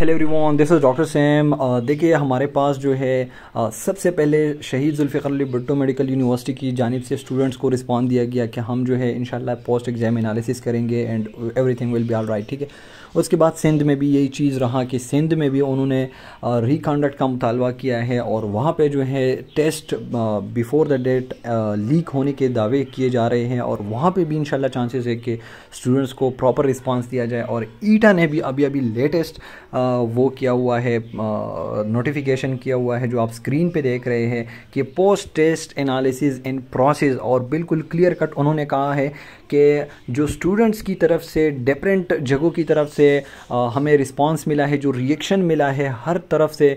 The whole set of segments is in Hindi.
hello everyone this is doctor Sam देखिए हमारे पास जो है uh, सबसे पहले शहीद जुल्फ़िकर अली भुट्टो मेडिकल यूनिवर्सिटी की जानब से स्टूडेंट्स को रिस्पॉन्स दिया गया कि हम जो है इनशाला पोस्ट एग्ज़ाम एनालिसिस करेंगे and everything will be all right ठीक है उसके बाद सिंध में भी यही चीज़ रहा कि सिंध में भी उन्होंने रिकॉन्डक्ट uh, का मुतालबा किया है और वहाँ पर जो है test before the date leak होने के दावे किए जा रहे हैं और वहाँ पर भी इन चांसेस है कि स्टूडेंट्स को प्रॉपर रिस्पॉन्स दिया जाए और ईटा ने भी अभी अभी लेटेस्ट uh, वो किया हुआ है नोटिफिकेशन किया हुआ है जो आप स्क्रीन पे देख रहे हैं कि post test analysis and process और बिल्कुल क्लियर कट उन्होंने कहा है कि जो स्टूडेंट्स की तरफ से डिफरेंट जगहों की तरफ से हमें रिस्पांस मिला है जो रिएक्शन मिला है हर तरफ से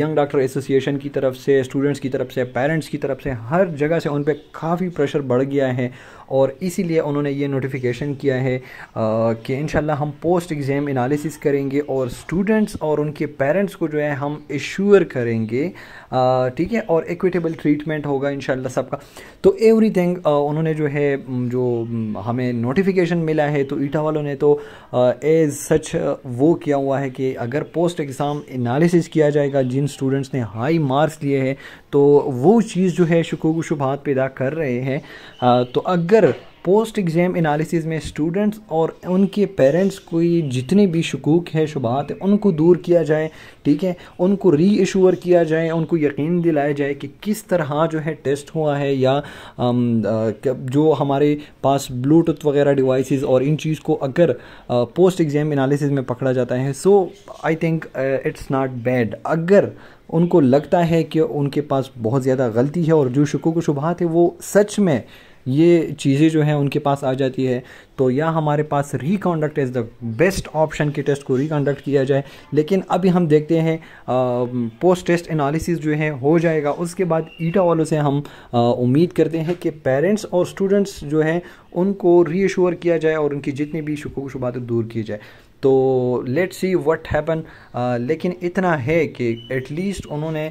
यंग डॉक्टर एसोसिएशन की तरफ से स्टूडेंट्स की तरफ से पेरेंट्स की तरफ से हर जगह से उन पर काफ़ी प्रेशर बढ़ गया है और इसीलिए उन्होंने ये नोटिफिकेशन किया है कि इन हम पोस्ट एग्ज़ाम एनालिसिस करेंगे और स्टूडेंट्स और उनके पेरेंट्स को जो है हम इश्योर करेंगे ठीक है और इक्विटेबल ट्रीटमेंट होगा इन सबका तो एवरी थिंग उन्होंने जो है जो हमें नोटिफिकेशन मिला है तो ईटा वालों ने तो एज सच वो किया हुआ है कि अगर पोस्ट एग्ज़ाम एनालिसिस किया जाएगा जिन स्टूडेंट्स ने हाई मार्क्स लिए हैं तो वो चीज़ जो है शकूक शुभात पैदा कर रहे हैं तो अगर पोस्ट एग्ज़ाम एनालिसिस में स्टूडेंट्स और उनके पेरेंट्स को जितने भी शकूक है शुबात हैं उनको दूर किया जाए ठीक है उनको री एशोर किया जाए उनको यकीन दिलाया जाए कि किस तरह जो है टेस्ट हुआ है या आम, जो हमारे पास ब्लूटूथ वगैरह डिवाइसेस और इन चीज़ को अगर पोस्ट एग्ज़ाम एनालिसिस में पकड़ा जाता है so I think it's not bad अगर उनको लगता है कि उनके पास बहुत ज़्यादा गलती है और जो शकूक शुबात है वो सच में ये चीज़ें जो हैं उनके पास आ जाती है तो या हमारे पास reconduct is the best option कि टेस्ट को रिकॉन्डक्ट किया जाए लेकिन अभी हम देखते हैं पोस्ट टेस्ट एनालिसिस जो है हो जाएगा उसके बाद ईटा वालों से हम उम्मीद करते हैं कि पेरेंट्स और स्टूडेंट्स जो हैं उनको रीश्योर किया जाए और उनकी जितनी भी शुको शुबात दूर की जाए तो लेट्स सी व्हाट हैपन लेकिन इतना है कि एटलीस्ट उन्होंने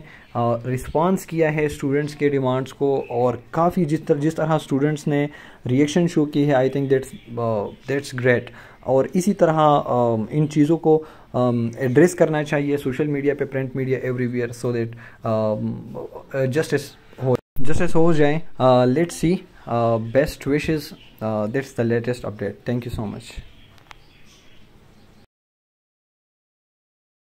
रिस्पांस किया है स्टूडेंट्स के डिमांड्स को और काफ़ी जिस तरह जिस तरह स्टूडेंट्स ने रिएक्शन शो की है I think that's that's great और इसी तरह uh, इन चीज़ों को एड्रेस um, करना चाहिए सोशल मीडिया पे print media everywhere so that justice हो जस्टिस हो जाए let's see best wishes that's the latest update thank you so much